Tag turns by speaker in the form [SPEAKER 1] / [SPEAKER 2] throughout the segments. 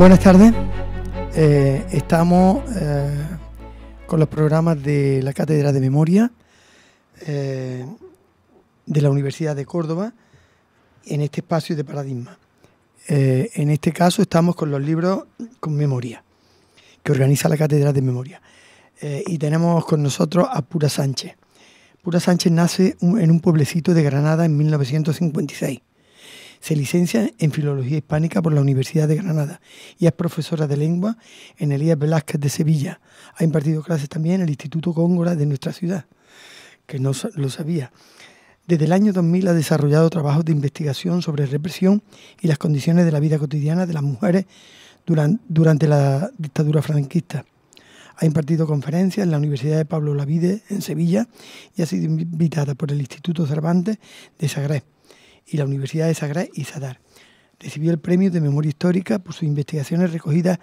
[SPEAKER 1] Buenas tardes. Eh, estamos eh, con los programas de la Cátedra de Memoria eh, de la Universidad de Córdoba en este espacio de paradigma. en este caso estamos con los libros con memoria que organiza la Cátedra de Memoria. y tenemos con nosotros a Pura Sánchez. Pura Sánchez nace en un pueblecito de Granada en 1956 se licencia en Filología Hispánica por la Universidad de Granada y es profesora de lengua en Elías Velázquez de Sevilla. Ha impartido clases también en el Instituto Góngora de nuestra ciudad, que no lo sabía. Desde el año 2000 ha desarrollado trabajos de investigación sobre represión y las condiciones de la vida cotidiana de las mujeres durante la dictadura franquista. Ha impartido conferencias en la Universidad de Pablo Lavide en Sevilla y ha sido invitada por el Instituto Cervantes de zagreb y la Universidad de Sagrada y Sadar. Recibió el premio de Memoria Histórica por sus investigaciones recogidas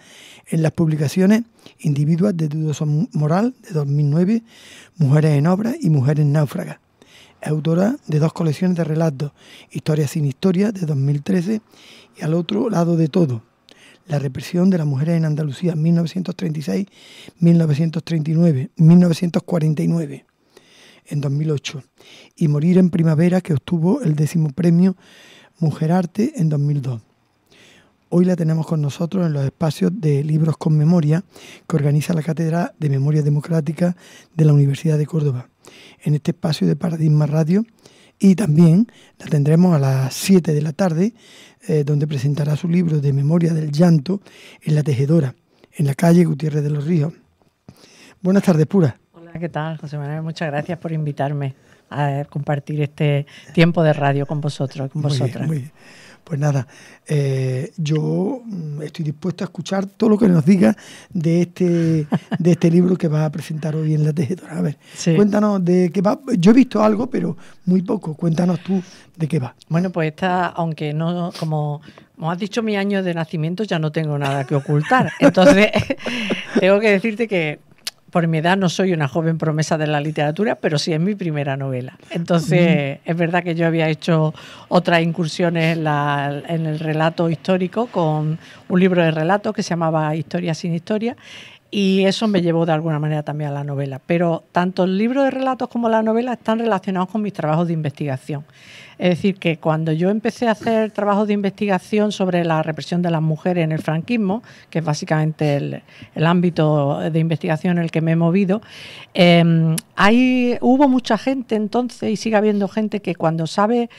[SPEAKER 1] en las publicaciones Individuas de dudoso moral de 2009, Mujeres en obra y Mujeres náufragas. Autora de dos colecciones de relatos, Historia sin historia de 2013 y Al otro lado de todo, la represión de las mujeres en Andalucía 1936-1939, 1949 en 2008 y Morir en Primavera que obtuvo el décimo premio Mujer Arte en 2002. Hoy la tenemos con nosotros en los espacios de Libros con Memoria que organiza la Cátedra de Memoria Democrática de la Universidad de Córdoba. En este espacio de Paradigma Radio y también la tendremos a las 7 de la tarde, eh, donde presentará su libro de memoria del llanto en La Tejedora, en la calle Gutiérrez de los Ríos. Buenas tardes, Pura.
[SPEAKER 2] ¿Qué tal, José Manuel? Muchas gracias por invitarme a compartir este tiempo de radio con vosotros,
[SPEAKER 1] Pues nada, eh, yo mm, estoy dispuesto a escuchar todo lo que nos diga de este, de este libro que va a presentar hoy en la tejedora. A ver, cuéntanos de qué va. Yo he visto algo, pero muy poco. Cuéntanos tú de qué va.
[SPEAKER 2] Bueno, pues esta, aunque no, como, como has dicho mi año de nacimiento, ya no tengo nada que ocultar. Entonces, tengo que decirte que por mi edad no soy una joven promesa de la literatura, pero sí es mi primera novela. Entonces, es verdad que yo había hecho otras incursiones en, en el relato histórico con un libro de relatos que se llamaba Historia sin Historia y eso me llevó de alguna manera también a la novela. Pero tanto el libro de relatos como la novela están relacionados con mis trabajos de investigación. Es decir, que cuando yo empecé a hacer trabajos de investigación sobre la represión de las mujeres en el franquismo, que es básicamente el, ámbito de investigación en el que me he movido, eh, hubo mucha gente entonces y sigue habiendo gente que cuando sabe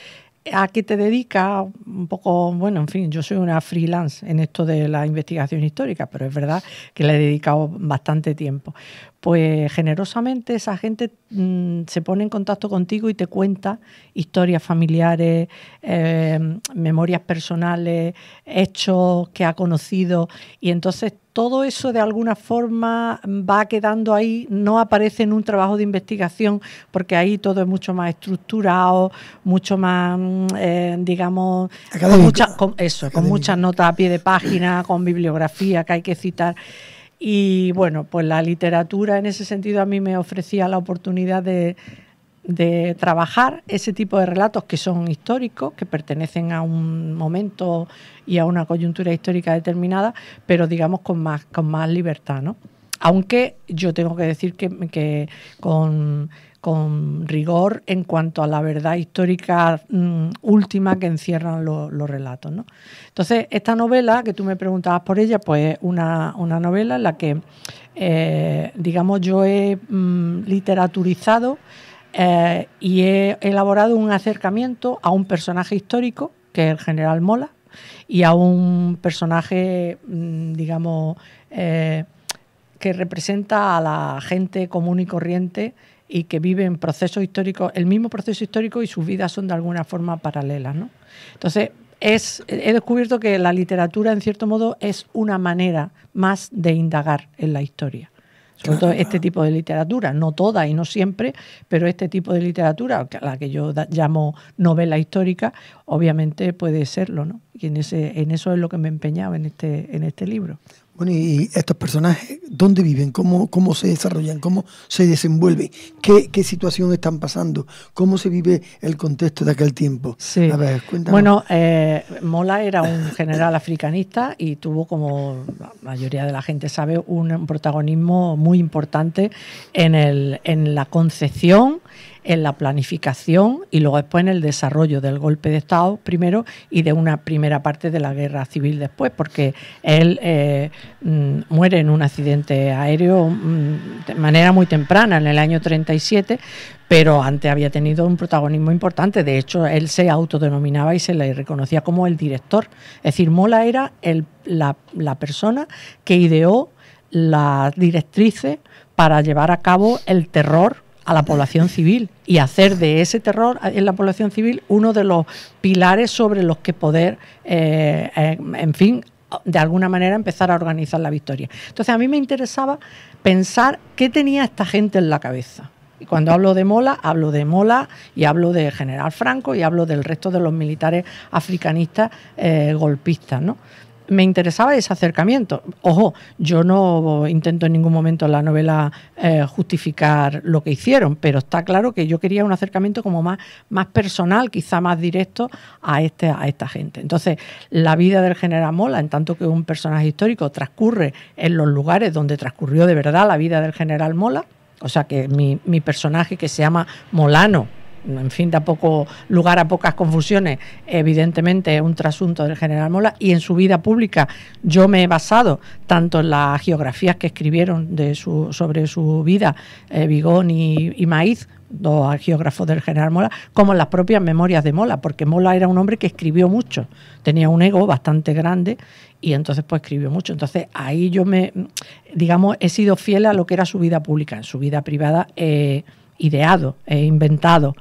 [SPEAKER 2] a qué te dedicas, un poco, bueno, en fin, yo soy una freelance en esto de la investigación histórica, pero es verdad que le he dedicado bastante tiempo pues generosamente esa gente mm, se pone en contacto contigo y te cuenta historias familiares, em, memorias personales, hechos que ha conocido. Y entonces todo eso de alguna forma va quedando ahí, no aparece en un trabajo de investigación, porque ahí todo es mucho más estructurado, mucho más, mm, eh, digamos, con eso, con muchas notas a pie de página, con bibliografía que hay que citar. Y bueno, pues la literatura en ese sentido a mí me ofrecía la oportunidad de, de trabajar ese tipo de relatos que son históricos, que pertenecen a un momento y a una coyuntura histórica determinada, pero digamos con más, con más libertad, ¿no? Aunque yo tengo que decir que, que con con rigor en cuanto a la verdad histórica mm, última que encierran los relatos. Entonces, esta novela, que tú me preguntabas por ella, pues es una, novela en la que, eh, digamos, yo he mm, literaturizado eh, y he elaborado un acercamiento a un personaje histórico, que es el general Mola, y a un personaje, mm, digamos, eh, que representa a la gente común y corriente y que viven procesos históricos, el mismo proceso histórico y sus vidas son de alguna forma paralelas. ¿no? Entonces, es, he descubierto que la literatura, en cierto modo, es una manera más de indagar en la historia. Sobre todo este tipo de literatura, no toda y no siempre, pero este tipo de literatura, la que yo llamo novela histórica, obviamente puede serlo, ¿no? Y en, ese, en eso es lo que me empeñaba en este, en este libro.
[SPEAKER 1] Bueno, y estos personajes dónde viven, cómo, cómo se desarrollan, cómo se desenvuelven, qué, qué situación están pasando, cómo se vive el contexto de aquel tiempo. Bueno,
[SPEAKER 2] eh, Mola era un general africanista y tuvo, como la mayoría de la gente sabe, un protagonismo muy importante el, en la concepción en la planificación y luego después en el desarrollo del golpe de Estado primero y de una primera parte de la guerra civil después, porque él eh, mm, muere en un accidente aéreo mm, de manera muy temprana, en el año 37, pero antes había tenido un protagonismo importante. De hecho, él se autodenominaba y se le reconocía como el director. Es decir, Mola era el, la, la persona que ideó las directrices para llevar a cabo el terror a la población civil y hacer de ese terror en la población civil uno de los pilares sobre los que poder, eh, eh, en fin, de alguna manera empezar a organizar la victoria. Entonces a mí me interesaba pensar qué tenía esta gente en la cabeza. Y cuando hablo de Mola, hablo de Mola y hablo de General Franco y hablo del resto de los militares africanistas eh, golpistas, ¿no? me interesaba ese acercamiento. Ojo, yo no intento en ningún momento en la novela eh, justificar lo que hicieron, pero está claro que yo quería un acercamiento como más, más personal, quizá más directo a, este, a esta gente. Entonces, la vida del general Mola, en tanto que un personaje histórico transcurre en los lugares donde transcurrió de verdad la vida del general Mola, o sea que mi, mi personaje que se llama Molano, en fin, da poco lugar a pocas confusiones, evidentemente es un trasunto del general Mola, y en su vida pública yo me he basado tanto en las geografías que escribieron de su, sobre su vida eh, Vigón y, Maíz, dos geógrafos del general Mola, como en las propias memorias de Mola, porque Mola era un hombre que escribió mucho, tenía un ego bastante grande y entonces pues escribió mucho. Entonces ahí yo me, digamos, he sido fiel a lo que era su vida pública. En su vida privada eh, ideado e inventado.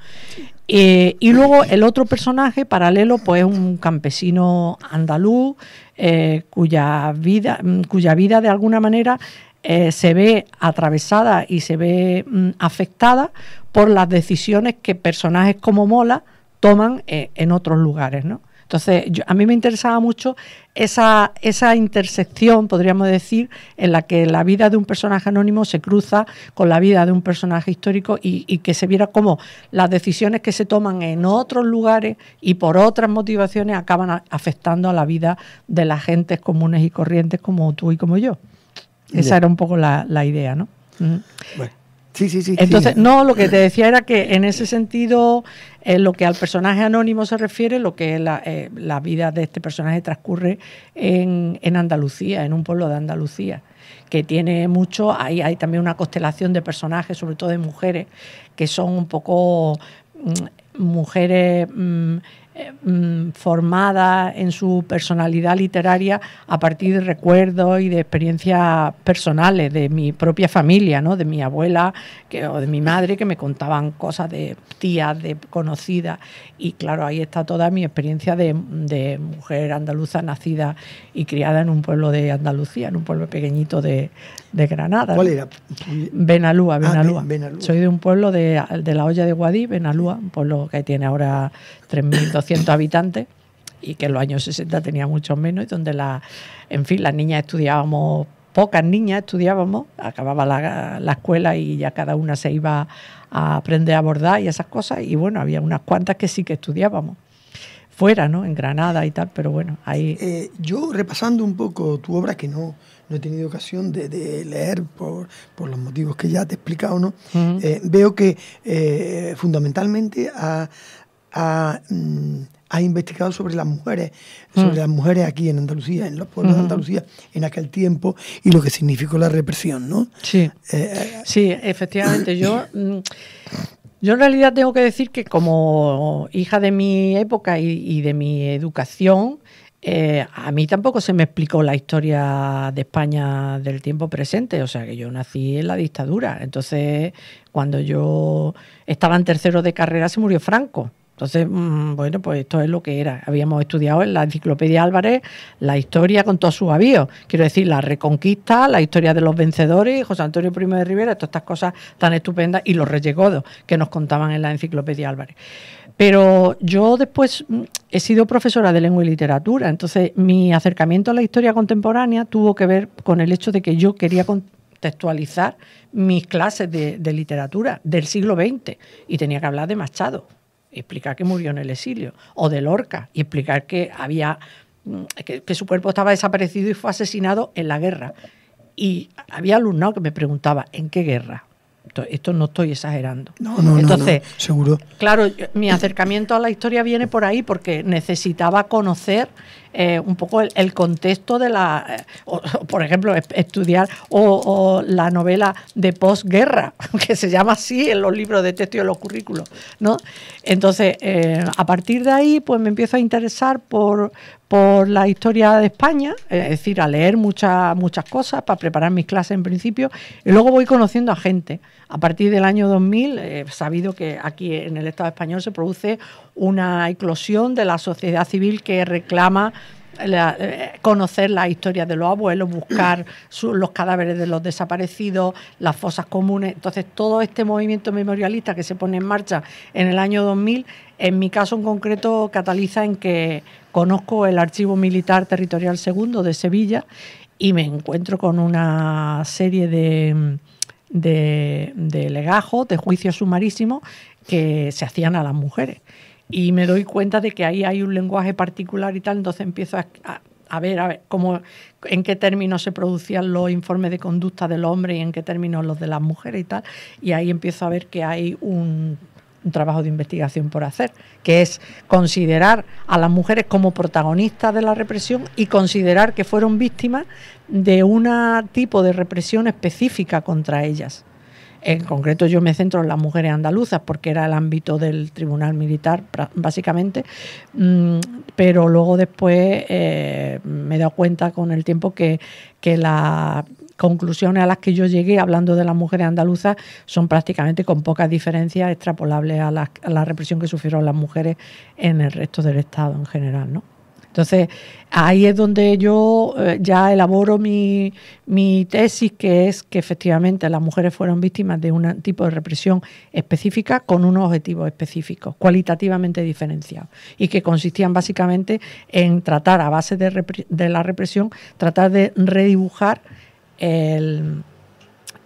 [SPEAKER 2] Eh, y luego el otro personaje paralelo, pues un campesino andaluz eh, cuya, vida, mm, cuya vida de alguna manera se ve atravesada y se ve mm, afectada por las decisiones que personajes como Mola toman en otros lugares, ¿no? Entonces, a mí me interesaba mucho esa, esa intersección, podríamos decir, en la que la vida de un personaje anónimo se cruza con la vida de un personaje histórico y, que se viera cómo las decisiones que se toman en otros lugares y por otras motivaciones acaban afectando a la vida de las gentes comunes y corrientes como tú y como yo. Esa era un poco la, idea, ¿no? bueno. Sí, sí, sí. Entonces, no, lo que te decía era que en ese sentido, eh, lo que al personaje anónimo se refiere, lo que es la, eh, vida de este personaje transcurre en, Andalucía, en un pueblo de Andalucía, que tiene mucho, hay también una constelación de personajes, sobre todo de mujeres, que son un poco mm, mujeres... Mm, Mm, formada en su personalidad literaria a partir de recuerdos y de experiencias personales de mi propia familia, ¿no? de mi abuela que, o de mi madre que me contaban cosas de tías, de conocidas. Y claro, ahí está toda mi experiencia de, de mujer andaluza nacida y criada en un pueblo de Andalucía, en un pueblo pequeñito de, de Granada. ¿Cuál era? Benalúa, ah, Benalúa. Soy de un pueblo de, la olla de Guadí, Benalúa, un pueblo que tiene ahora 3.200 habitantes y que en los años 60 tenía muchos menos y donde la, en fin, las niñas estudiábamos, pocas niñas estudiábamos, acababa la, escuela y ya cada una se iba a aprender a bordar y esas cosas y bueno, había unas cuantas que sí que estudiábamos fuera, ¿no? En Granada y tal, pero bueno, ahí...
[SPEAKER 1] Eh, yo repasando un poco tu obra, que no, no he tenido ocasión de, leer por, los motivos que ya te he explicado, ¿no? Eh, veo que eh, fundamentalmente mm, ha, investigado sobre las mujeres, mm. sobre las mujeres aquí en Andalucía, en los pueblos de Andalucía en aquel tiempo y lo que significó la represión, ¿no? Sí, eh,
[SPEAKER 2] efectivamente. yo... Mm, yo en realidad tengo que decir que como hija de mi época y de mi educación, eh, a mí tampoco se me explicó la historia de España del tiempo presente, o sea que yo nací en la dictadura. Entonces, cuando yo estaba en tercero de carrera, se murió Franco. Entonces, mm, bueno, pues esto es lo que era. Habíamos estudiado en la Enciclopedia Álvarez la historia con todos sus avíos. Quiero decir, la reconquista, la historia de los vencedores, José Antonio I de Rivera, todas estas cosas tan estupendas, y los rellegodos que nos contaban en la Enciclopedia Álvarez. Pero yo después mm, he sido profesora de lengua y literatura, entonces mi acercamiento a la historia contemporánea tuvo que ver con el hecho de que yo quería contextualizar mis clases de, literatura del siglo XX y tenía que hablar de Machado, explicar que murió en el exilio, o de Lorca, y explicar que había mm, que, que, su cuerpo estaba desaparecido y fue asesinado en la guerra. Y había alumnado que me preguntaba, ¿en qué guerra? esto no estoy exagerando. Entonces, seguro. Claro, mi acercamiento a la historia viene por ahí porque necesitaba conocer eh, un poco el, contexto de la, eh, por ejemplo, estudiar o, la novela de posguerra, que se llama así en los libros de texto y en los currículos. ¿no? Entonces, eh, a partir de ahí, pues me empiezo a interesar por, por la historia de España, es decir, a leer muchas cosas para preparar mis clases en principio, y luego voy conociendo a gente, a partir del año 2000, he eh, sabido que aquí en el Estado español se produce una eclosión de la sociedad civil que reclama eh, conocer las historias de los abuelos, buscar los cadáveres de los desaparecidos, las fosas comunes. Entonces, todo este movimiento memorialista que se pone en marcha en el año 2000, en mi caso en concreto, cataliza en que conozco el Archivo Militar Territorial Segundo de Sevilla y me encuentro con una serie de de, de legajos, de juicios sumarísimos que se hacían a las mujeres. Y me doy cuenta de que ahí hay un lenguaje particular y tal, entonces empiezo a, ver, a ver cómo, en qué términos se producían los informes de conducta del hombre y en qué términos los de las mujeres y tal. Y ahí empiezo a ver que hay un trabajo de investigación por hacer, que es considerar a las mujeres como protagonistas de la represión y considerar que fueron víctimas de un tipo de represión específica contra ellas. En concreto yo me centro en las mujeres andaluzas porque era el ámbito del Tribunal Militar básicamente, mm, pero luego después eh, me he dado cuenta con el tiempo que, las conclusiones a las que yo llegué hablando de las mujeres andaluzas son prácticamente con pocas diferencias extrapolables a la, a la represión que sufrieron las mujeres en el resto del Estado en general. ¿no? Entonces, ahí es donde yo eh, ya elaboro mi, tesis, que es que efectivamente las mujeres fueron víctimas de un tipo de represión específica con unos objetivos específicos, cualitativamente diferenciados, y que consistían básicamente en tratar, a base de, de la represión, tratar de redibujar el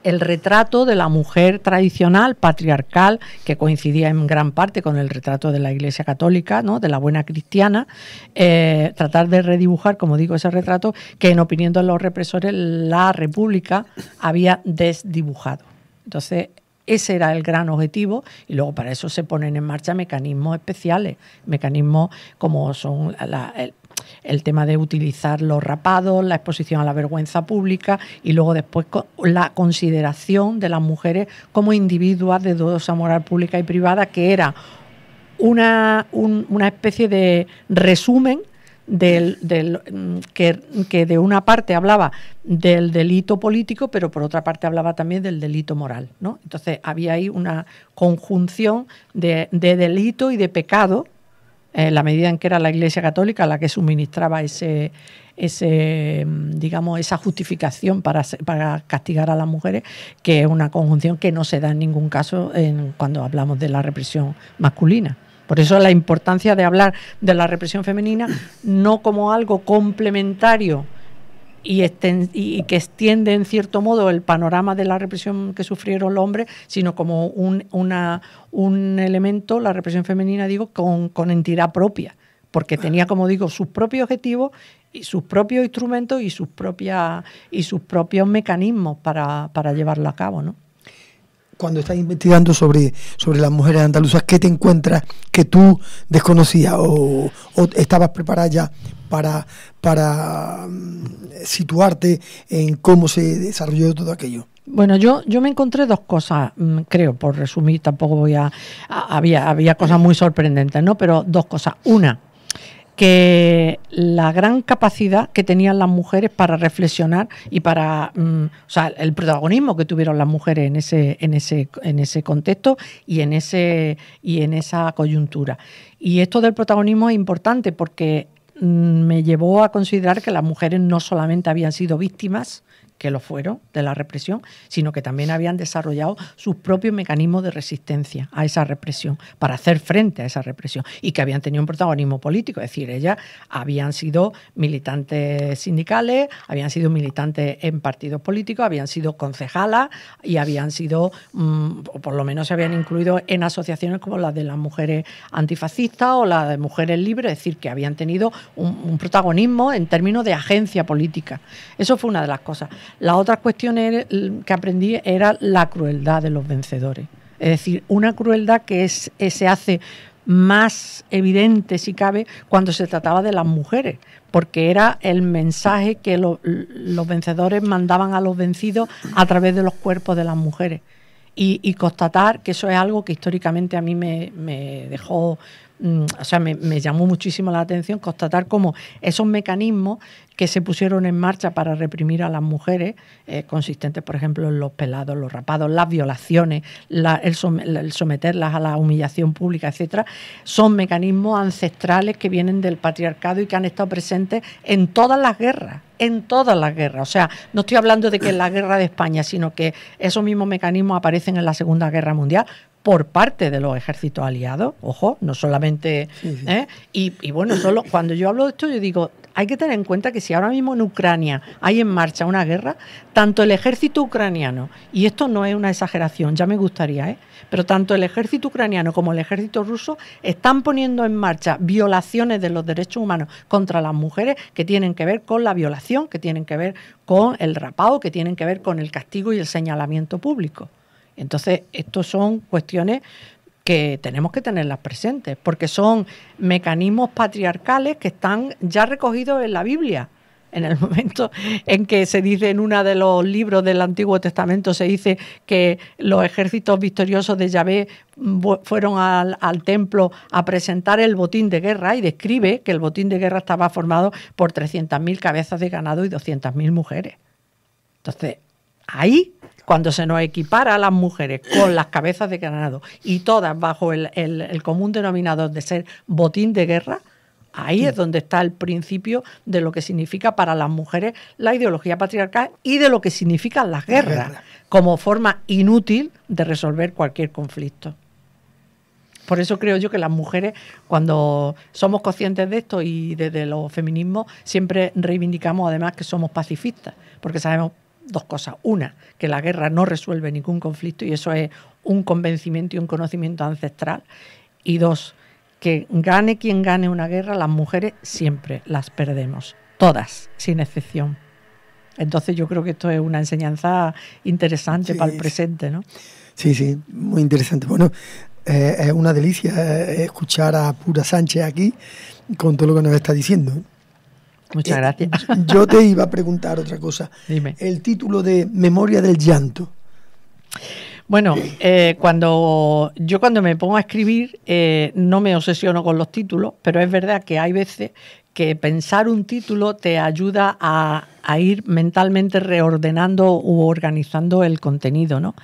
[SPEAKER 2] el retrato de la mujer tradicional, patriarcal, que coincidía en gran parte con el retrato de la Iglesia Católica, ¿no? de la buena cristiana, eh, tratar de redibujar, como digo, ese retrato que en opinión de los represores la República había desdibujado. Entonces, ese era el gran objetivo y luego para eso se ponen en marcha mecanismos especiales, mecanismos como son la, el tema de utilizar los rapados, la exposición a la vergüenza pública y luego después la consideración de las mujeres como individuas de dudosa moral pública y privada, que era una, especie de resumen mm, que, de una parte hablaba del delito político, pero por otra parte hablaba también del delito moral. ¿no? Entonces había ahí una conjunción de, de delito y de pecado en eh, la medida en que era la Iglesia Católica la que suministraba ese, ese mm, digamos, esa justificación para, para castigar a las mujeres, que es una conjunción que no se da en ningún caso en, cuando hablamos de la represión masculina. Por eso la importancia de hablar de la represión femenina no como algo complementario y, y, que extiende en cierto modo el panorama de la represión que sufrieron los hombres, sino como un, una, un elemento, la represión femenina, digo, con, con entidad propia, porque tenía, como digo, sus propios objetivos y sus propios instrumentos y sus, propias, y sus propios mecanismos para, para llevarlo a cabo, ¿no? cuando estás
[SPEAKER 1] investigando sobre, sobre las mujeres andaluzas, ¿qué te encuentras que tú desconocías o, estabas preparada ya para, para mm, situarte en cómo se desarrolló todo aquello?
[SPEAKER 2] Bueno, yo, yo me encontré dos cosas, mm, creo, por resumir, tampoco voy a... había, había cosas muy sorprendentes, ¿no? Pero dos cosas. Una, que la gran capacidad que tenían las mujeres para reflexionar y para mm, o sea, el protagonismo que tuvieron las mujeres en ese, en ese, en ese contexto y en, ese, y en esa coyuntura. Y esto del protagonismo es importante porque mm, me llevó a considerar que las mujeres no solamente habían sido víctimas, que lo fueron de la represión, sino que también habían desarrollado sus propios mecanismos de resistencia a esa represión, para hacer frente a esa represión, y que habían tenido un protagonismo político. Es decir, ellas habían sido militantes sindicales, habían sido militantes en partidos políticos, habían sido concejalas y habían sido, mm, o por lo menos se habían incluido en asociaciones como las de las mujeres antifascistas o las de mujeres libres, es decir, que habían tenido un protagonismo en términos de agencia política. Eso fue una de las cosas. La otra cuestión que aprendí era la crueldad de los vencedores. Es decir, una crueldad que es, eh, se hace más evidente, si cabe, cuando se trataba de las mujeres, porque era el mensaje que los vencedores mandaban a los vencidos a través de los cuerpos de las mujeres. Y, constatar que eso es algo que históricamente a mí me dejó Mm, o sea, me, llamó muchísimo la atención constatar cómo esos mecanismos que se pusieron en marcha para reprimir a las mujeres, eh, consistentes, por ejemplo, en los pelados, los rapados, las violaciones, el, someterlas a la humillación pública, etcétera, son mecanismos ancestrales que vienen del patriarcado y que han estado presentes en todas las guerras en todas las guerras. O sea, no estoy hablando de que en la guerra de España, sino que esos mismos mecanismos aparecen en la Segunda Guerra Mundial, por parte de los ejércitos aliados, ojo, no solamente... ¿eh? Y, y, bueno, solo cuando yo hablo de esto, yo digo, hay que tener en cuenta que si ahora mismo en Ucrania hay en marcha una guerra, tanto el ejército ucraniano, y esto no es una exageración, ya me gustaría, ¿eh? pero tanto el ejército ucraniano como el ejército ruso están poniendo en marcha violaciones de los derechos humanos contra las mujeres que tienen que ver con la violación, que tienen que ver con el rapado, que tienen que ver con el castigo y el señalamiento público. Entonces, estos son cuestiones que tenemos que tenerlas presentes, porque son mecanismos patriarcales que están ya recogidos en la Biblia. En el momento en que se dice en uno de los libros del Antiguo Testamento, se dice que los ejércitos victoriosos de Yahvé fueron al, al, templo a presentar el botín de guerra y describe que el botín de guerra estaba formado por 300.000 cabezas de ganado y 200.000 mujeres. Entonces, ahí, cuando se nos equipara a las mujeres con las cabezas de ganado y todas bajo el, común denominador de ser botín de guerra, Ahí es donde está el principio de lo que significa para las mujeres la ideología patriarcal y de lo que significan las guerras como forma inútil de resolver cualquier conflicto. Por eso creo yo que las mujeres, cuando somos conscientes de esto y desde los feminismos, siempre reivindicamos además que somos pacifistas, porque sabemos dos cosas. Una, que la guerra no resuelve ningún conflicto y eso es un convencimiento y un conocimiento ancestral. Y dos, que gane quien gane una guerra, las mujeres siempre las perdemos, todas, sin excepción. Entonces yo creo que esto es una enseñanza interesante para el presente, ¿no?
[SPEAKER 1] Sí, sí, muy interesante. Bueno, eh, es una delicia eh, escuchar a Pura Sánchez aquí con todo lo que nos está diciendo. ¿eh? Muchas eh, gracias. Yo te iba a preguntar otra cosa. Dime. El título de Memoria del Llanto.
[SPEAKER 2] Bueno, eh, cuando yo cuando me pongo a escribir eh, no me obsesiono con los títulos, pero es verdad que hay veces que pensar un título te ayuda a a ir mentalmente reordenando u organizando el contenido. ¿no?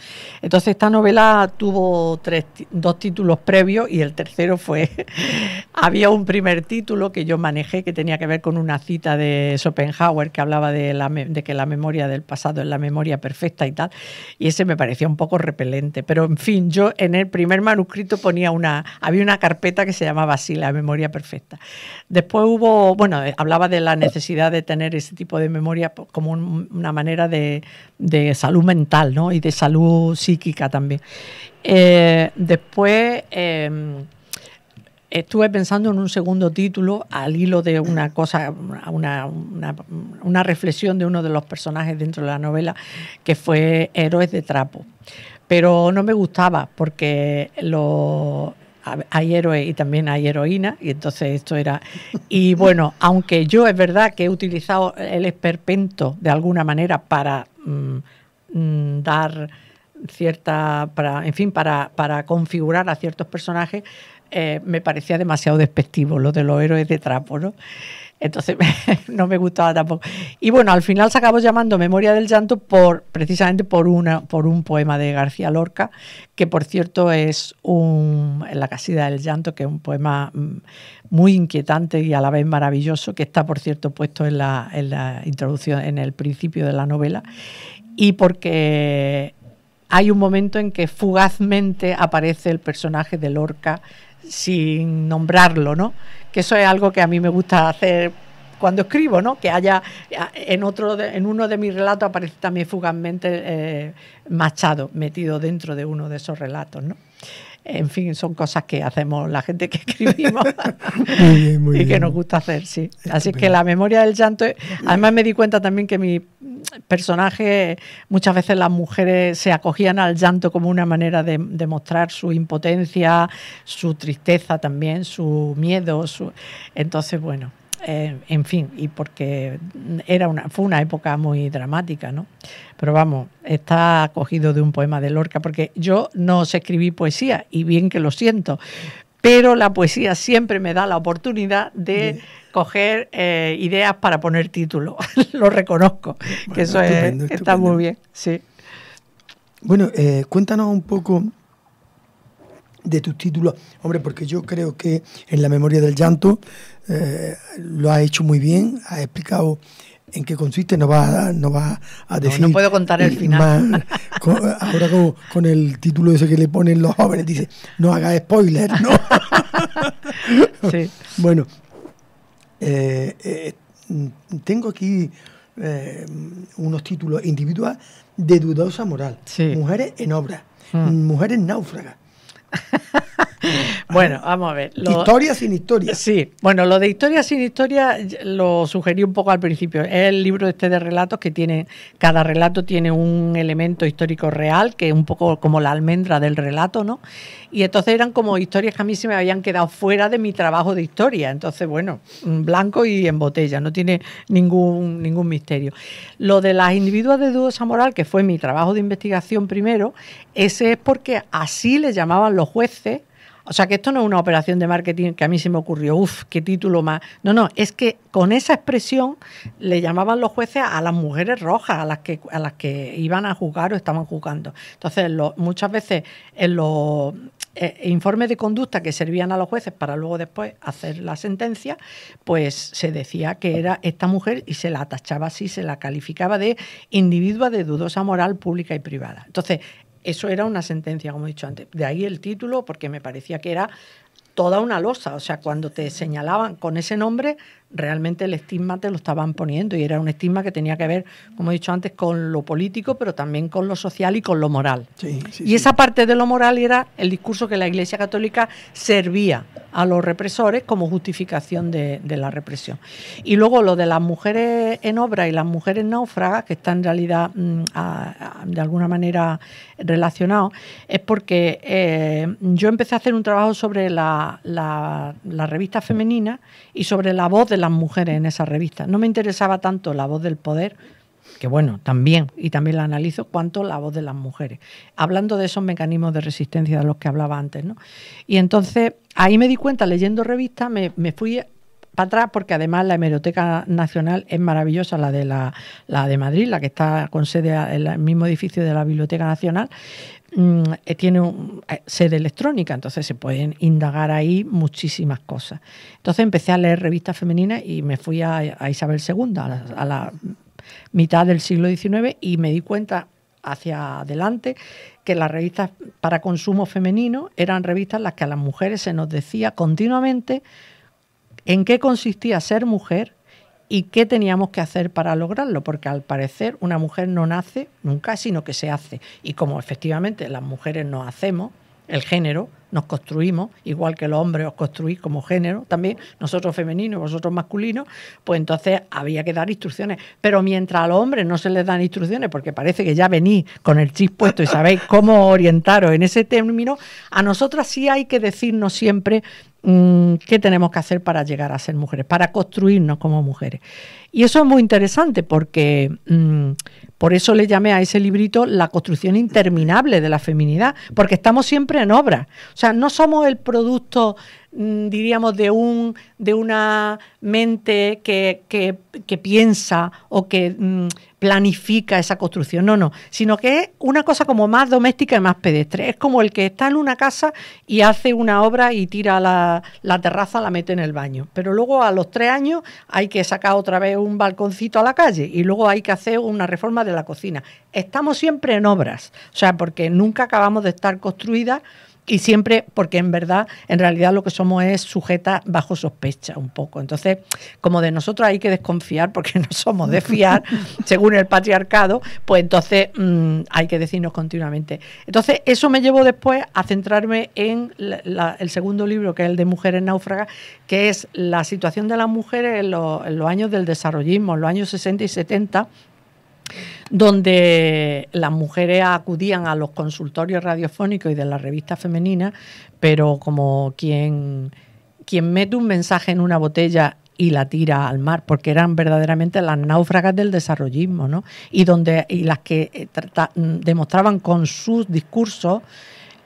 [SPEAKER 2] Entonces esta novela tuvo dos títulos previos y el tercero fue, había un primer título que yo manejé que tenía que ver con una cita de Schopenhauer que hablaba de, de que la memoria del pasado es la memoria perfecta y tal, y ese me parecía un poco repelente, pero en fin, yo en el primer manuscrito ponía una, había una carpeta que se llamaba así, la memoria perfecta. Después hubo, bueno, hablaba de la necesidad de tener ese tipo de memoria como una manera de, salud mental y de salud psíquica también. Eh, después em, estuve pensando en un segundo título al hilo de una cosa, una reflexión de uno de los personajes dentro de la novela, que fue Héroes de Trapo pero no me gustaba porque lo, hay héroes y también hay heroína, y entonces esto era... Y bueno, aunque yo es verdad que he utilizado el esperpento de alguna manera para mm, mm, dar cierta, para, en fin, para, configurar a ciertos personajes, eh, me parecía demasiado despectivo lo de los héroes de trapo, ¿no? Entonces no me gustaba tampoco. Y bueno, al final se acabó llamando Memoria del Llanto por, precisamente por, una, por un poema de García Lorca, que por cierto es un, La Casida del Llanto, que es un poema mm, muy inquietante y a la vez maravilloso, que está por cierto puesto en la, en la introducción, en el principio de la novela, y porque hay un momento en que fugazmente aparece el personaje de Lorca sin nombrarlo, ¿no? Que eso es algo que a mí me gusta hacer cuando escribo, ¿no? Que haya en otro, en uno de mis relatos aparece también fugazmente eh, Machado metido dentro de uno de esos relatos, ¿no? en fin, son cosas que hacemos la gente que escribimos y que nos gusta hacer, sí. Así que la memoria del llanto, eh, además me di cuenta también que mi personaje, muchas veces las mujeres se acogían al llanto como una manera de, mostrar su impotencia, su tristeza también, su miedo, entonces bueno, eh, en fin, y porque era una, fue una época muy dramática, ¿no? Pero vamos, está acogido de un poema de Lorca, porque yo no sé escribir poesía, y bien que lo siento, pero la poesía siempre me da la oportunidad de coger eh, ideas para poner título, lo reconozco, que eso está muy bien, sí.
[SPEAKER 1] Bueno, eh, cuéntanos un poco de tus títulos. Hombre, porque yo creo que en la memoria del llanto eh, lo has hecho muy bien, has explicado en qué consiste, no va, no va a decir... No, puedo contar el eh, final. ahora con, el título ese que le ponen los jóvenes, dice, no haga spoiler, ¿no? Bueno, eh, tengo aquí unos títulos individuales de dudosa moral. Mujeres en obra, mm. mujeres náufragas,
[SPEAKER 2] bueno, vamos a ver. Historia sin historia. Sí, bueno, lo de historia sin historia lo sugerí un poco al principio. Es el libro este de relatos que tiene, cada relato tiene un elemento histórico real, que es un poco como la almendra del relato, ¿no? Y entonces eran como historias que a mí se me habían quedado fuera de mi trabajo de historia. Entonces, bueno, blanco y en botella, no tiene ningún, ningún misterio. Lo de las individuas de dudosa moral, que fue mi trabajo de investigación primero, ese es porque así le llamaban los jueces. O sea, que esto no es una operación de marketing que a mí se me ocurrió, uff, qué título más. No, no, es que con esa expresión le llamaban los jueces a las mujeres rojas, a las que, a las que iban a juzgar o estaban juzgando. Entonces, muchas veces en los eh, informes de conducta que servían a los jueces para luego después hacer la sentencia, pues se decía que era esta mujer y se la atachaba así, se la calificaba de individua de dudosa moral pública y privada. Entonces, eso era una sentencia, como he dicho antes. De ahí el título, porque me parecía que era toda una losa. O sea, cuando te señalaban con ese nombre, realmente el estigma te lo estaban poniendo y era un estigma que tenía que ver, como he dicho antes, con lo político, pero también con lo social y con lo moral. y esa parte de lo moral era el discurso que la Iglesia Católica servía a los represores como justificación de, la represión. Y luego lo de las mujeres en obra y las mujeres náufragas, que está en realidad mm, de alguna manera relacionado, es porque eh, yo empecé a hacer un trabajo sobre la revista femenina y sobre la voz de las mujeres en esa revista. No me interesaba tanto la voz del poder, que bueno, también, y también la analizo, cuanto la voz de las mujeres. Hablando de esos mecanismos de resistencia de los que hablaba antes, ¿no? Y entonces, ahí me di cuenta, leyendo revistas, me, me fui para atrás, porque además la Hemeroteca Nacional es maravillosa, la de, la, la de Madrid, la que está con sede en el mismo edificio de la Biblioteca Nacional mm, eh, tiene eh, sede electrónica, entonces se pueden indagar ahí muchísimas cosas. Entonces empecé a leer revistas femeninas y me fui a, Isabel II, a la, mitad del siglo XIX, y me di cuenta hacia adelante que las revistas para consumo femenino eran revistas las que a las mujeres se nos decía continuamente en qué consistía ser mujer y qué teníamos que hacer para lograrlo, porque al parecer una mujer no nace nunca, sino que se hace. Y como efectivamente las mujeres nos hacemos, el género, nos construimos, igual que los hombres os construís como género, también nosotros femeninos, vosotros masculinos, pues entonces había que dar instrucciones. Pero mientras a los hombres no se les dan instrucciones, porque parece que ya venís con el chis puesto y sabéis cómo orientaros en ese término, a nosotras sí hay que decirnos siempre Mm, qué tenemos que hacer para llegar a ser mujeres, para construirnos como mujeres. Y eso es muy interesante porque mm, por eso le llamé a ese librito La construcción interminable de la feminidad, porque estamos siempre en obra. O sea, no somos el producto, mm, diríamos, de, un, de una mente que, piensa o que mm, planifica esa construcción, no, no, sino que es una cosa como más doméstica y más pedestre. Es como el que está en una casa y hace una obra y tira la, la terraza, la mete en el baño. Pero luego a los tres años hay que sacar otra vez un balconcito a la calle y luego hay que hacer una reforma de la cocina. Estamos siempre en obras, o sea, porque nunca acabamos de estar construidas y siempre, porque en verdad, en realidad lo que somos es sujeta bajo sospecha un poco. Entonces, como de nosotros hay que desconfiar porque no somos de fiar, según el patriarcado, pues entonces mm, hay que decirnos continuamente. Entonces, eso me llevó después a centrarme en el segundo libro, que es el de Mujeres Náufragas, que es la situación de las mujeres en, en los años del desarrollismo, en los años 60 y 70 donde las mujeres acudían a los consultorios radiofónicos y de la revista femenina pero como quien, quien mete un mensaje en una botella y la tira al mar, porque eran verdaderamente las náufragas del desarrollismo, ¿no? Y donde y las que eh, mm, demostraban con sus discursos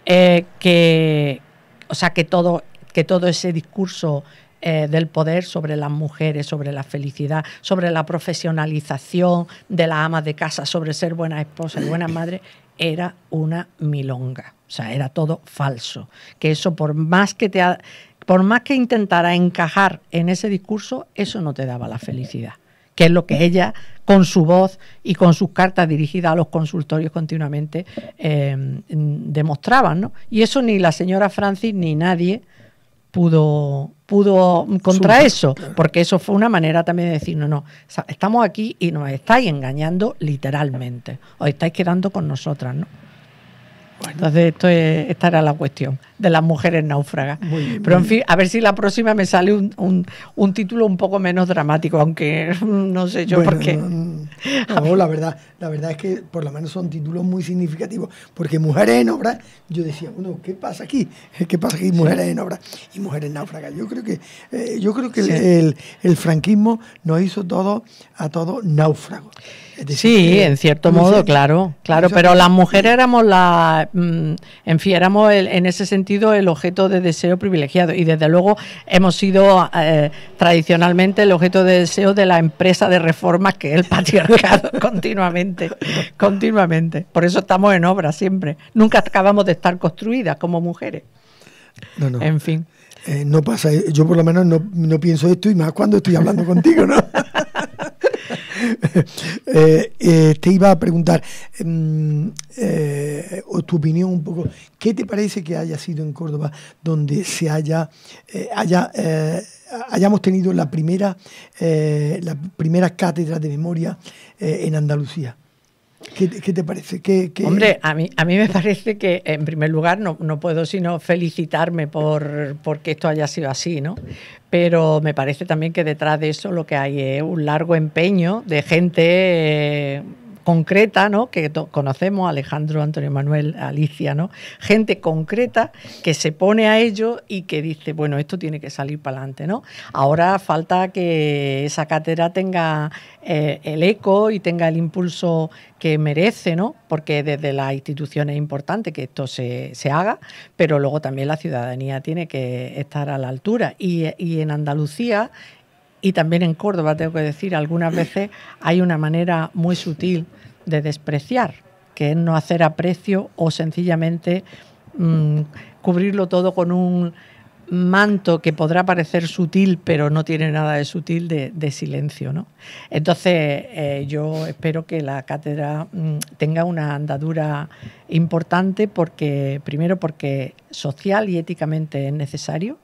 [SPEAKER 2] eh, que, o sea, que todo que todo ese discurso eh, del poder sobre las mujeres, sobre la felicidad, sobre la profesionalización de las amas de casa, sobre ser buena esposa y buena madre, era una milonga. O sea, era todo falso. Que eso, por más que te por más que intentara encajar en ese discurso, eso no te daba la felicidad. Que es lo que ella, con su voz y con sus cartas dirigidas a los consultorios continuamente, demostraba. Eh, demostraban. Y eso ni la señora Francis ni nadie pudo, pudo contra eso, porque eso fue una manera también de decir, no, no, estamos aquí y nos estáis engañando literalmente, os estáis quedando con nosotras, ¿no? entonces esto es, esta era la cuestión de las mujeres náufragas. Pero en fin, a ver si la próxima me sale un, título un poco menos dramático, aunque no sé yo por qué. la verdad,
[SPEAKER 1] la verdad es que por lo menos son títulos muy significativos, porque mujeres en obra, yo decía, bueno, ¿qué pasa aquí? ¿Qué pasa aquí? Mujeres en obra y mujeres náufragas. Yo creo que, eh, yo creo que el, franquismo nos hizo todo a todos náufragos sí, en cierto modo, claro, claro, pero las mujeres
[SPEAKER 2] éramos la, mm, en en ese sentido el objeto de deseo privilegiado y desde luego hemos sido eh, tradicionalmente el objeto de deseo de la empresa de reformas que es el patriarcado continuamente, continuamente. Por eso estamos en obra siempre. Nunca acabamos de estar construidas como mujeres.
[SPEAKER 1] No, En fin. Eh, no pasa, yo por lo menos no, no, pienso esto y más cuando estoy hablando contigo, ¿no? Eh, eh, te iba a preguntar em, eh, tu opinión un poco. ¿Qué te parece que haya sido en Córdoba donde se haya, haya hayamos tenido la primera, la primera cátedra de memoria en Andalucía? ¿Qué, te parece? Hombre,
[SPEAKER 2] a mí, a mí me parece que, en primer lugar, no, puedo sino felicitarme por, por que esto haya sido así, ¿no? Pero me parece también que detrás de eso lo que hay es un largo empeño de gente eh, concreta, ¿no? Que conocemos, Alejandro, Antonio Manuel, Alicia, ¿no? Gente concreta que se pone a ello y que dice, bueno, esto tiene que salir para adelante, ¿no? Ahora falta que esa cátedra tenga eh, el eco y tenga el impulso que merece, ¿no? Porque desde las institución es importante que esto se, haga, pero luego también la ciudadanía tiene que estar a la altura. y en Andalucía y también en Córdoba, tengo que decir, algunas veces hay una manera muy sutil de despreciar, que es no hacer aprecio o sencillamente mm, cubrirlo todo con un manto que podrá parecer sutil, pero no tiene nada de sutil de, silencio. ¿no? Entonces, eh, yo espero que la cátedra mm, tenga una andadura importante, porque, primero porque social y éticamente es necesario,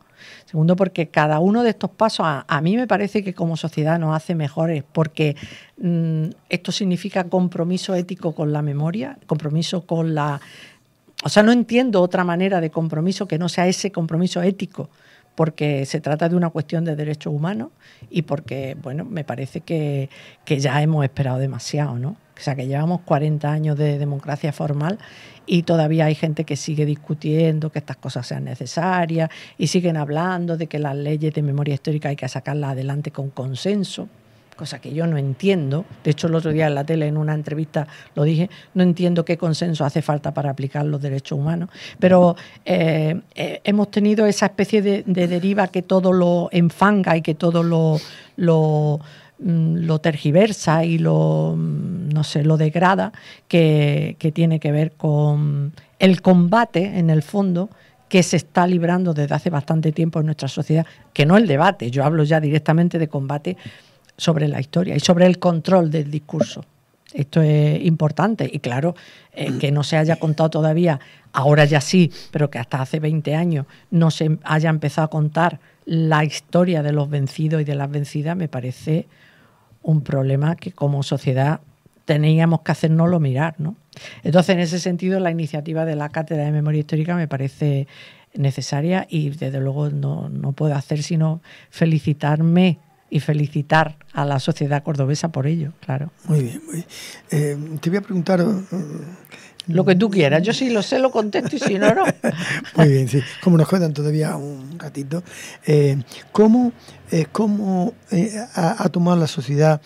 [SPEAKER 2] Segundo, porque cada uno de estos pasos a, mí me parece que como sociedad nos hace mejores, porque mm, esto significa compromiso ético con la memoria, compromiso con la... O sea, no entiendo otra manera de compromiso que no sea ese compromiso ético porque se trata de una cuestión de derechos humanos y porque, bueno, me parece que, que ya hemos esperado demasiado, ¿no? O sea que llevamos 40 años de democracia formal y todavía hay gente que sigue discutiendo que estas cosas sean necesarias y siguen hablando de que las leyes de memoria histórica hay que sacarlas adelante con consenso cosa que yo no entiendo. De hecho, el otro día en la tele, en una entrevista, lo dije, no entiendo qué consenso hace falta para aplicar los derechos humanos. Pero eh, eh, hemos tenido esa especie de, deriva que todo lo enfanga y que todo lo Mm, lo tergiversa y lo, mm, no sé, lo degrada, que, tiene que ver con el combate, en el fondo, que se está librando desde hace bastante tiempo en nuestra sociedad, que no el debate, yo hablo ya directamente de combate sobre la historia y sobre el control del discurso. Esto es importante y claro, eh, que no se haya contado todavía, ahora ya sí, pero que hasta hace 20 años no se haya empezado a contar la historia de los vencidos y de las vencidas, me parece un problema que como sociedad teníamos que hacernoslo mirar. ¿no? Entonces, en ese sentido, la iniciativa de la Cátedra de Memoria Histórica me parece necesaria y desde luego no, puedo hacer sino felicitarme y felicitar a la sociedad cordobesa por ello, claro. Muy bien, muy eh, te voy a preguntar eh, lo que tú quieras. Yo sí lo sé, lo contesto y si no, no.
[SPEAKER 1] Muy bien, sí. Como nos cuentan todavía un ratito, eh, ¿cómo, eh, cómo eh, ha, tomado la sociedad,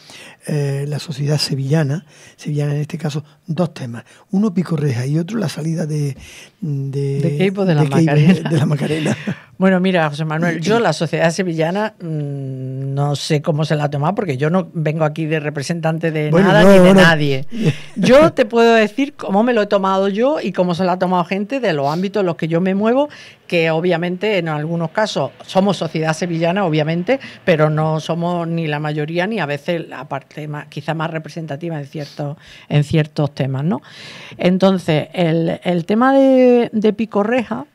[SPEAKER 1] eh, la sociedad sevillana, sevillana en este caso, dos temas? Uno Picorreja y otro la salida de... De, de, de, la, de la Macarena.
[SPEAKER 2] Bueno, mira, José Manuel, yo la sociedad sevillana mm, no sé cómo se la ha tomado porque yo no vengo aquí de representante de nada ni de nadie. Yo te puedo decir cómo me lo he tomado yo y cómo se la ha tomado gente de los ámbitos en los que yo me muevo, que obviamente en algunos casos somos sociedad sevillana, obviamente, pero no somos ni la mayoría ni a veces la parte más, quizá más representativa en ciertos, en ciertos temas, ¿no? Entonces, el, tema de, de Picorreja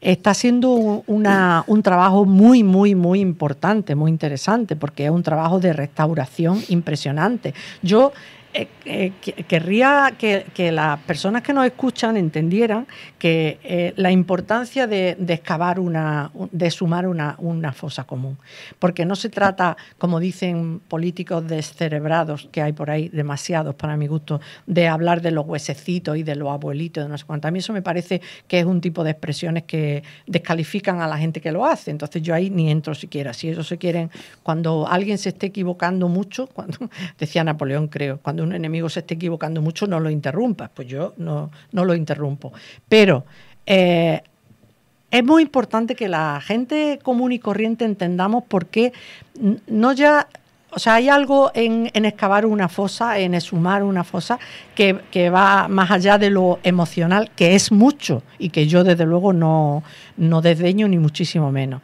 [SPEAKER 2] está haciendo un trabajo muy, muy, muy importante, muy interesante, porque es un trabajo de restauración impresionante. Yo eh, eh, querría que, las personas que nos escuchan entendieran que eh, la importancia de, excavar una, de sumar una, fosa común. Porque no se trata, como dicen políticos descerebrados, que hay por ahí demasiados para mi gusto, de hablar de los huesecitos y de los abuelitos, de no sé cuánto. A mí eso me parece que es un tipo de expresiones que descalifican a la gente que lo hace. Entonces yo ahí ni entro siquiera. Si ellos se quieren, cuando alguien se esté equivocando mucho, cuando decía Napoleón, creo, cuando un enemigo se esté equivocando mucho, no lo interrumpas. Pues yo no, lo interrumpo. Pero eh, es muy importante que la gente común y corriente entendamos por qué no ya... O sea, hay algo en, excavar una fosa, en exhumar una fosa, que, va más allá de lo emocional, que es mucho y que yo desde luego no, no desdeño ni muchísimo menos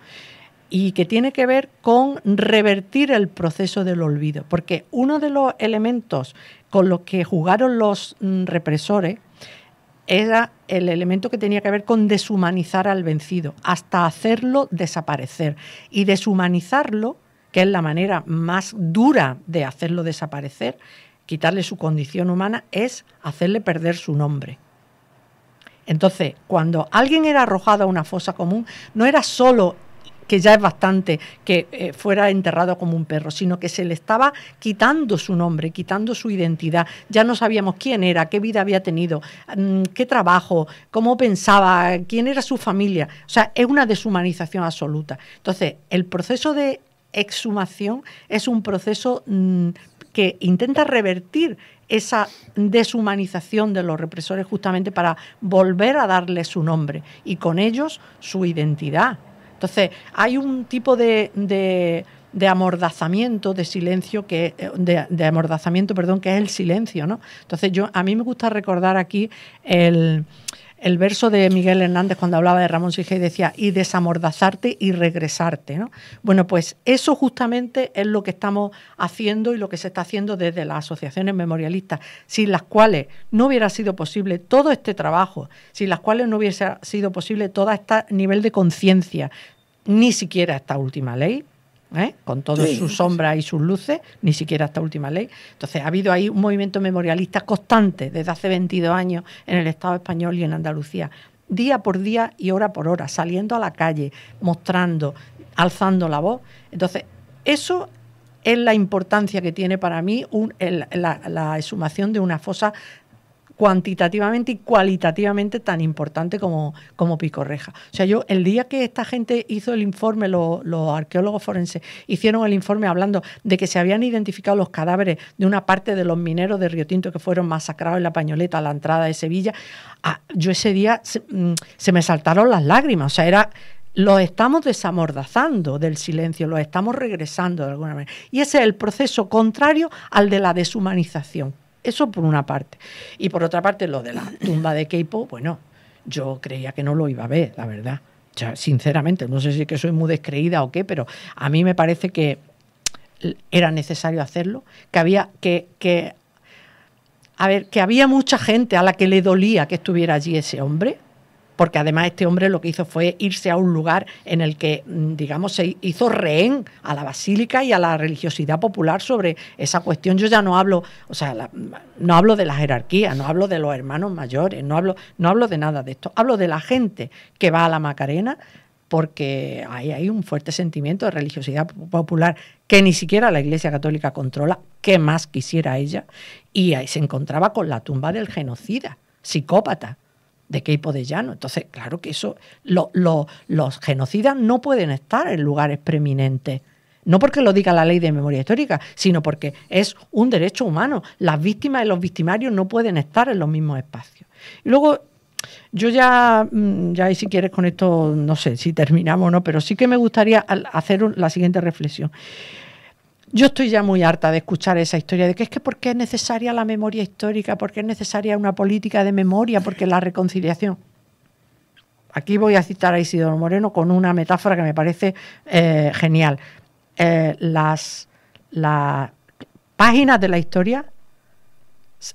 [SPEAKER 2] y que tiene que ver con revertir el proceso del olvido, porque uno de los elementos con los que jugaron los mm, represores era el elemento que tenía que ver con deshumanizar al vencido, hasta hacerlo desaparecer. Y deshumanizarlo, que es la manera más dura de hacerlo desaparecer, quitarle su condición humana, es hacerle perder su nombre. Entonces, cuando alguien era arrojado a una fosa común, no era solo que ya es bastante que eh, fuera enterrado como un perro, sino que se le estaba quitando su nombre, quitando su identidad. Ya no sabíamos quién era, qué vida había tenido, mm, qué trabajo, cómo pensaba, quién era su familia. O sea, es una deshumanización absoluta. Entonces, el proceso de exhumación es un proceso mm, que intenta revertir esa deshumanización de los represores justamente para volver a darle su nombre y con ellos su identidad. Entonces, hay un tipo de, amordazamiento, de silencio, que, eh, de, amordazamiento, perdón, que es el silencio, ¿no? Entonces, yo, a mí me gusta recordar aquí el el verso de Miguel Hernández cuando hablaba de Ramón Sigey, decía, y desamordazarte y regresarte. ¿no? Bueno, pues eso justamente es lo que estamos haciendo y lo que se está haciendo desde las asociaciones memorialistas, sin las cuales no hubiera sido posible todo este trabajo, sin las cuales no hubiese sido posible todo este nivel de conciencia, ni siquiera esta última ley, ¿eh? con todas sus sombras y sus luces, ni siquiera esta última ley. Entonces, ha habido ahí un movimiento memorialista constante desde hace 22 años en el Estado español y en Andalucía, día por día y hora por hora, saliendo a la calle, mostrando, alzando la voz. Entonces, eso es la importancia que tiene para mí la, la, exhumación de una fosa cuantitativamente y cualitativamente tan importante como, como Picorreja. O sea, yo el día que esta gente hizo el informe, los arqueólogos forenses hicieron el informe hablando de que se habían identificado los cadáveres de una parte de los mineros de Río Tinto que fueron masacrados en la pañoleta a la entrada de Sevilla, yo ese día se, mm, se me saltaron las lágrimas. O sea, era los estamos desamordazando del silencio, los estamos regresando de alguna manera. Y ese es el proceso contrario al de la deshumanización. Eso por una parte. Y por otra parte, lo de la tumba de Keipo, bueno, yo creía que no lo iba a ver, la verdad. O sinceramente, no sé si es que soy muy descreída o qué, pero a mí me parece que era necesario hacerlo, que había que, a ver, que había mucha gente a la que le dolía que estuviera allí ese hombre, porque además este hombre lo que hizo fue irse a un lugar en el que, mm, digamos, se hizo rehén a la basílica y a la religiosidad popular sobre esa cuestión. Yo ya no hablo, o sea, no hablo de la jerarquía, no hablo de los hermanos mayores, no hablo, no hablo de nada de esto, hablo de la gente que va a la Macarena porque ahí hay, un fuerte sentimiento de religiosidad popular que ni siquiera la Iglesia Católica controla, que más quisiera ella, y ahí se encontraba con la tumba del genocida, psicópata, de Queipo de Llano. Entonces, claro que eso, los genocidas no pueden estar en lugares preeminentes. No porque lo diga la ley de memoria histórica, sino porque es un derecho humano. Las víctimas y los victimarios no pueden estar en los mismos espacios. Y luego, yo ya, mm, ya y si quieres con esto, no sé si terminamos o no, pero sí que me gustaría hacer la siguiente reflexión. Yo estoy ya muy harta de escuchar esa historia de que es que porque es necesaria la memoria histórica, porque es necesaria una política de memoria, porque la reconciliación. Aquí voy a citar a Isidoro Moreno con una metáfora que me parece eh, genial. Eh, las, páginas de la historia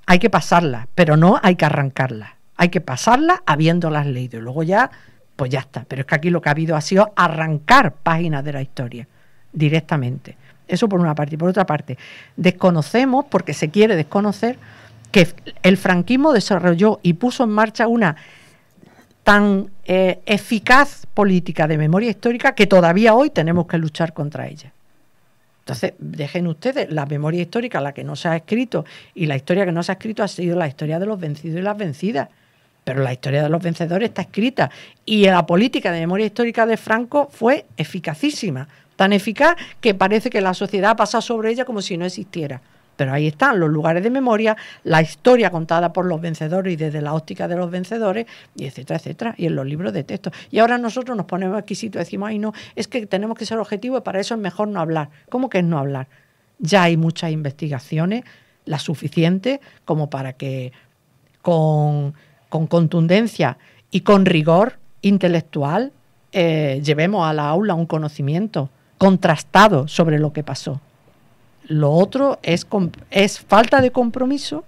[SPEAKER 2] hay que pasarlas, pero no hay que arrancarlas. Hay que pasarlas habiéndolas leído. luego ya, pues ya está. Pero es que aquí lo que ha habido ha sido arrancar páginas de la historia directamente. Eso por una parte. Y por otra parte, desconocemos, porque se quiere desconocer, que el franquismo desarrolló y puso en marcha una tan eh, eficaz política de memoria histórica que todavía hoy tenemos que luchar contra ella. Entonces, dejen ustedes la memoria histórica, la que no se ha escrito, y la historia que no se ha escrito ha sido la historia de los vencidos y las vencidas. Pero la historia de los vencedores está escrita. Y la política de memoria histórica de Franco fue eficacísima, tan eficaz que parece que la sociedad pasa sobre ella como si no existiera. Pero ahí están los lugares de memoria, la historia contada por los vencedores y desde la óptica de los vencedores, etcétera, etcétera, y en los libros de texto. Y ahora nosotros nos ponemos y decimos, ay no, es que tenemos que ser objetivos y para eso es mejor no hablar. ¿Cómo que es no hablar? Ya hay muchas investigaciones, las suficientes, como para que con, contundencia y con rigor intelectual eh, llevemos a la aula un conocimiento contrastado sobre lo que pasó. Lo otro es, es falta de compromiso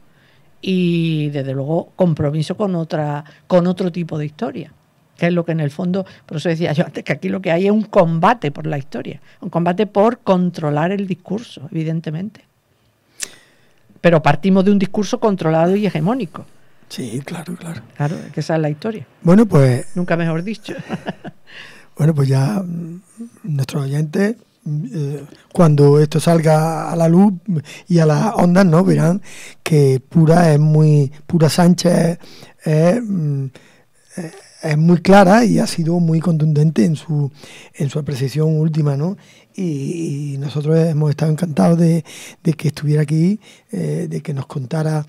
[SPEAKER 2] y desde luego compromiso con, otra, con otro tipo de historia, que es lo que en el fondo, por eso decía yo antes que aquí lo que hay es un combate por la historia, un combate por controlar el discurso, evidentemente. Pero partimos de un discurso controlado y hegemónico. Sí, claro, claro. Claro, que esa es la historia. Bueno, pues... Nunca mejor dicho.
[SPEAKER 1] Bueno, pues ya mm, nuestros oyentes, mm, eh, cuando esto salga a la luz y a las ondas, ¿no? Verán que Pura es muy, Pura Sánchez es, mm, eh, muy clara y ha sido muy contundente en su, en su apreciación última, ¿no? y, nosotros hemos estado encantados de, que estuviera aquí, eh, de que nos contara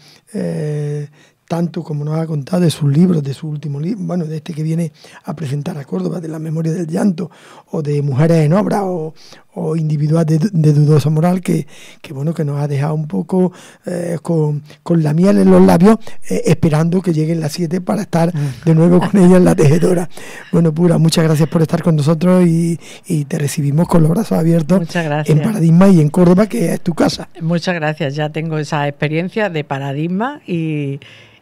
[SPEAKER 1] tanto como nos ha contado de sus libros, de su último libro, bueno, de este que viene a presentar a Córdoba, de la memoria del llanto, o de mujeres en obra, o, o individual de, dudoso dudosa moral, que, bueno, que nos ha dejado un poco eh, con, la miel en los labios, eh, esperando que lleguen las 7 para estar mm. de nuevo con ella en la tejedora. Bueno, Pura, muchas gracias por estar con nosotros y te recibimos con los brazos abiertos en Paradigma y en Córdoba, que es tu casa.
[SPEAKER 2] Muchas gracias, ya tengo esa experiencia de Paradigma y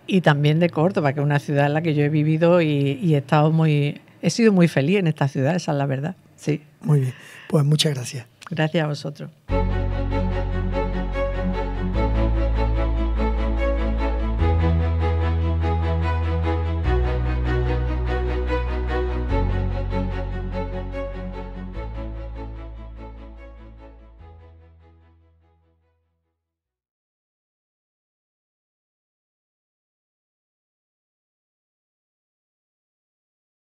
[SPEAKER 2] y también de Córdoba, que es una ciudad en la que yo he vivido y, he estado muy, he sido muy feliz en esta ciudad, esa es la verdad. Sí. Muy bien, pues muchas gracias. Gracias a vosotros.